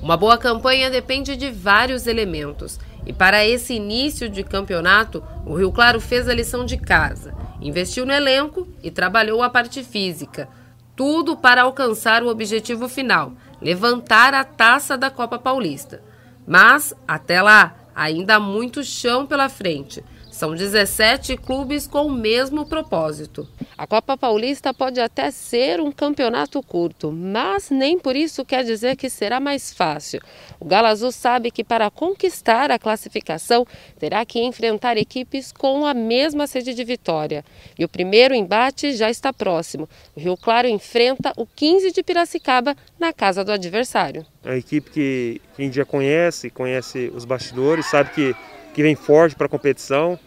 Uma boa campanha depende de vários elementos. E para esse início de campeonato, o Rio Claro fez a lição de casa, investiu no elenco e trabalhou a parte física. Tudo para alcançar o objetivo final: levantar a taça da Copa Paulista. Mas, até lá, ainda há muito chão pela frente. São 17 clubes com o mesmo propósito. A Copa Paulista pode até ser um campeonato curto, mas nem por isso quer dizer que será mais fácil. O Galo Azul sabe que para conquistar a classificação terá que enfrentar equipes com a mesma sede de vitória. E o primeiro embate já está próximo. O Rio Claro enfrenta o 15 de Piracicaba na casa do adversário. É uma equipe que a gente já conhece, conhece os bastidores, sabe que, que vem forte para a competição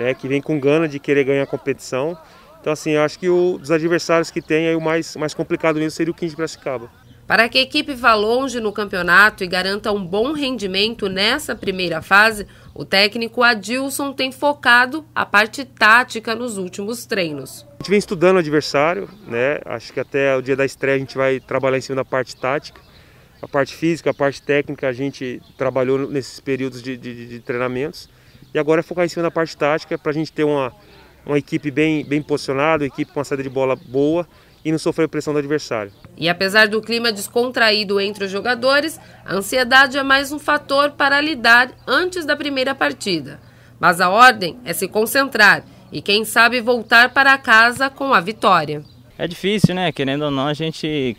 né, que vem com gana de querer ganhar a competição. Então, assim, eu acho que o, dos adversários que tem, aí, o mais, mais complicado mesmo seria o 15 Bracicaba. Piracicaba. Para que a equipe vá longe no campeonato e garanta um bom rendimento nessa primeira fase, o técnico Adilson tem focado a parte tática nos últimos treinos. A gente vem estudando o adversário, né? Acho que até o dia da estreia a gente vai trabalhar em cima da parte tática. A parte física, a parte técnica a gente trabalhou nesses períodos de, de, de treinamentos. E agora é focar em cima da parte tática para a gente ter uma, uma equipe bem, bem posicionada, uma equipe com uma saída de bola boa e não sofrer pressão do adversário. E apesar do clima descontraído entre os jogadores, a ansiedade é mais um fator para lidar antes da primeira partida. Mas a ordem é se concentrar e, quem sabe, voltar para casa com a vitória. É difícil, né? Querendo ou não, a gente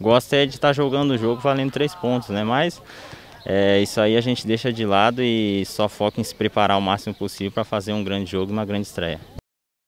gosta é de estar tá jogando o jogo valendo três pontos, né? Mas é, isso aí a gente deixa de lado e só foca em se preparar o máximo possível para fazer um grande jogo e uma grande estreia.